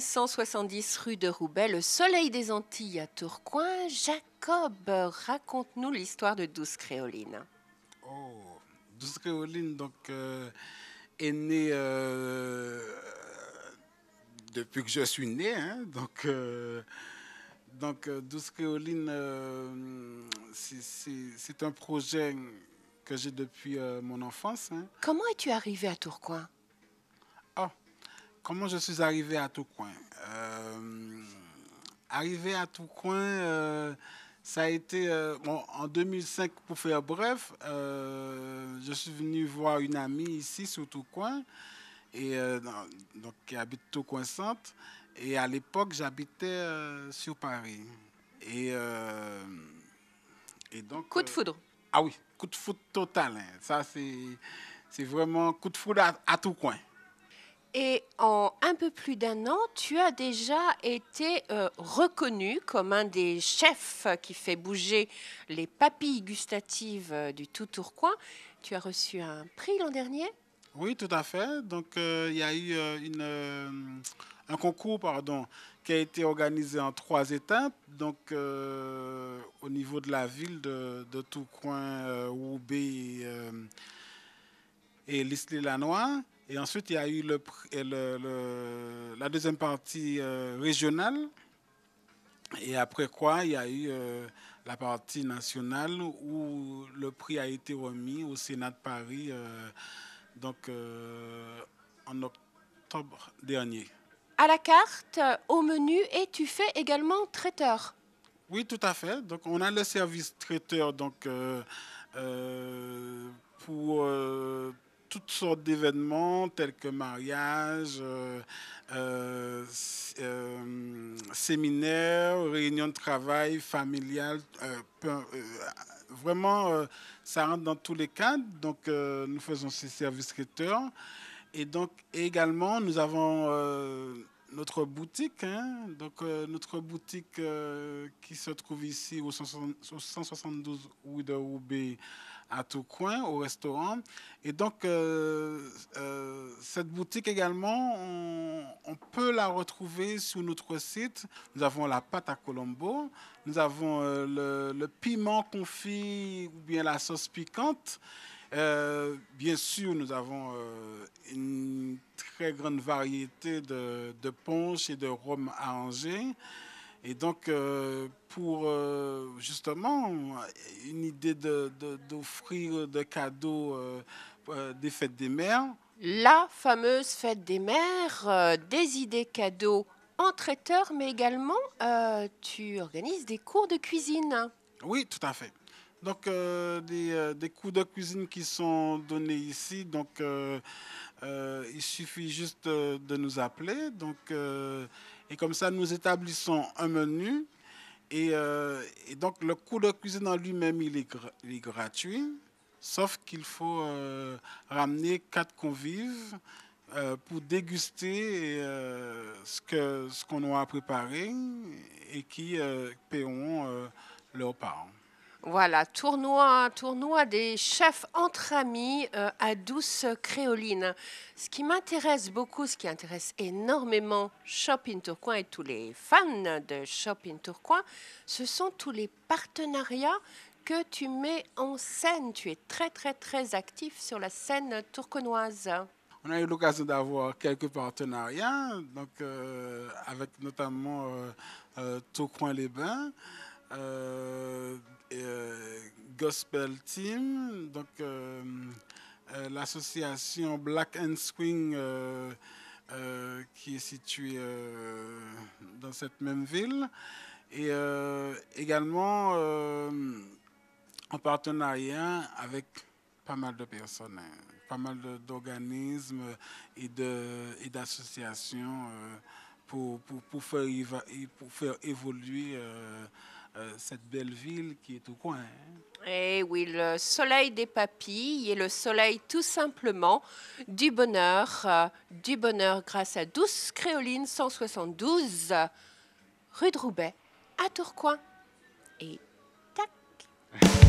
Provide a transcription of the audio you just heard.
170 rue de Roubaix, le soleil des Antilles à Tourcoing. Jacob, raconte-nous l'histoire de Douce Créoline. Oh, Douce Créoline, donc, euh, est née euh, depuis que je suis né. Hein. donc, euh, donc, Douce Créoline, c'est un projet que j'ai depuis mon enfance. Hein. Comment es-tu arrivé à Tourcoing comment je suis arrivé à tout coin euh, Arrivé à tout coin, euh, ça a été euh, en 2005 pour faire bref. je suis venu voir une amie ici sur tout coin et donc qui habite tout coin centre. Et à l'époque, j'habitais sur Paris. Et, donc coup de foudre. ah oui, coup de foudre total. Hein. Ça c'est c'est vraiment coup de foudre à, à tout coin. Et en un peu plus d'un an, tu as déjà été euh, reconnu comme un des chefs qui fait bouger les papilles gustatives euh, du tout Tourcoing. Tu as reçu un prix l'an dernier Oui, tout à fait. Donc, euh, il y a eu un concours pardon, qui a été organisé en trois étapes. Donc, au niveau de la ville de, de Tourcoing, Roubaix et, et l'Isle-Lanois. Et ensuite, il y a eu le, la deuxième partie euh, régionale. Et après quoi, il y a eu euh, la partie nationale où le prix a été remis au Sénat de Paris euh, donc, en octobre dernier. À la carte, au menu, et tu fais également traiteur. Oui, tout à fait. Donc, on a le service traiteur donc, pour toutes sortes d'événements tels que mariage, euh, euh, euh séminaires, réunions de travail, familiales. Euh, vraiment, ça rentre dans tous les cadres. Donc, nous faisons ces services traiteurs. Et donc, également, nous avons notre boutique, hein. donc notre boutique qui se trouve ici au 172 rue de à tout coin, au restaurant. Et donc, euh, euh, cette boutique également, on, peut la retrouver sur notre site. Nous avons la pâte à Colombo, nous avons euh, le, piment confit ou bien la sauce piquante. bien sûr, nous avons une très grande variété de, de et de rhum arrangé et donc, euh, pour euh, justement une idée d'offrir de, cadeaux euh, des fêtes des mères. La fameuse fête des mères, des idées cadeaux en traiteur, mais également tu organises des cours de cuisine. Oui, tout à fait. Donc, des, des, cours de cuisine qui sont donnés ici. Donc, il suffit juste de nous appeler. Donc, et comme ça, nous établissons un menu. Et, euh, donc, le coût de cuisine en lui-même, il, est gratuit, sauf qu'il faut euh, ramener quatre convives euh, pour déguster ce qu'on ce qu'on préparé et qui paieront leurs parents. Voilà, tournoi, tournoi des chefs entre amis euh, à douce créoline. Ce qui m'intéresse beaucoup, ce qui intéresse énormément Shopping Tourcoing et tous les fans de Shopping Tourcoing, ce sont tous les partenariats que tu mets en scène. Tu es très, très, très actif sur la scène tourconoise. On a eu l'occasion d'avoir quelques partenariats, donc euh, avec notamment euh, Tourcoing-les-Bains. Euh, gospel Team, donc euh, euh, l'association Black and Swing qui est située dans cette même ville. Et également en partenariat avec pas mal de personnes, hein. pas mal d'organismes et d'associations pour, pour, pour, pour faire évoluer euh, cette belle ville qui est au coin. Hein. Eh oui, le soleil des papilles et le soleil tout simplement du bonheur, euh, du bonheur grâce à Douce Créoline 172, rue de Roubaix, à Tourcoing. Et tac